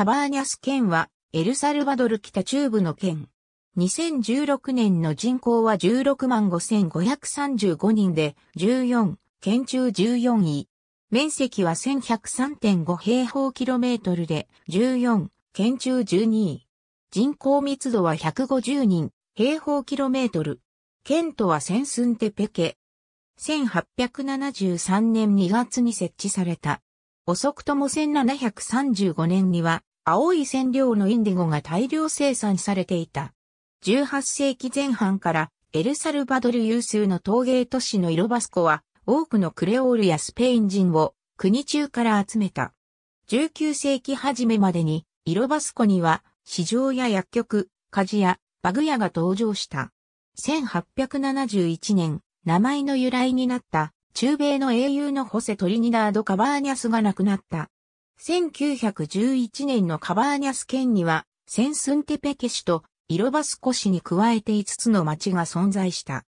カバーニャス県は、エルサルバドル北中部の県。2016年の人口は16万5535人で、14、県中14位。面積は1103.5平方キロメートルで、14、県中12位。人口密度は150人、平方キロメートル。県都はセンスンテペケ。1873年2月に設置された。遅くとも1735年には青い染料のインディゴが大量生産されていた。18世紀前半からエルサルバドル有数の陶芸都市のイロバスコは多くのクレオールやスペイン人を国中から集めた。19世紀初めまでにイロバスコには市場や薬局、鍛冶屋、バグ屋が登場した。1871年、名前の由来になった中米の英雄のホセ・トリニダード・カバーニャスが亡くなった。1911年のカバーニャス県には、センスンテペケ市とイロバスコ市に加えて5つの町が存在した。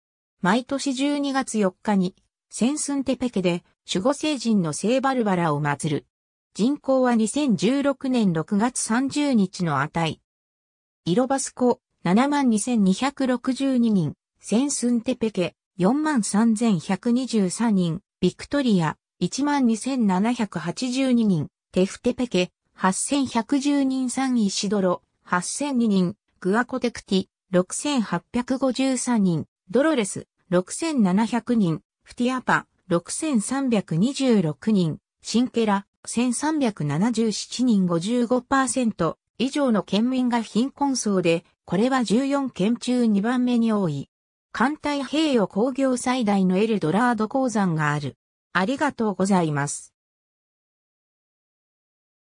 毎年12月4日に、センスンテペケで守護聖人の聖バルバラを祀る。人口は2016年6月30日の値。イロバスコ72,262人、センスンテペケ43,123人、ビクトリア12,782人、テフテペケ、8110人サンイシドロ、8002人、グアコテクティ、6853人、ドロレス、6700人、フティアパ、6326人、シンケラ、1377人55%以上の県民が貧困層で、これは14県中2番目に多い。艦隊平洋工業最大のエルドラード鉱山がある。ありがとうございます。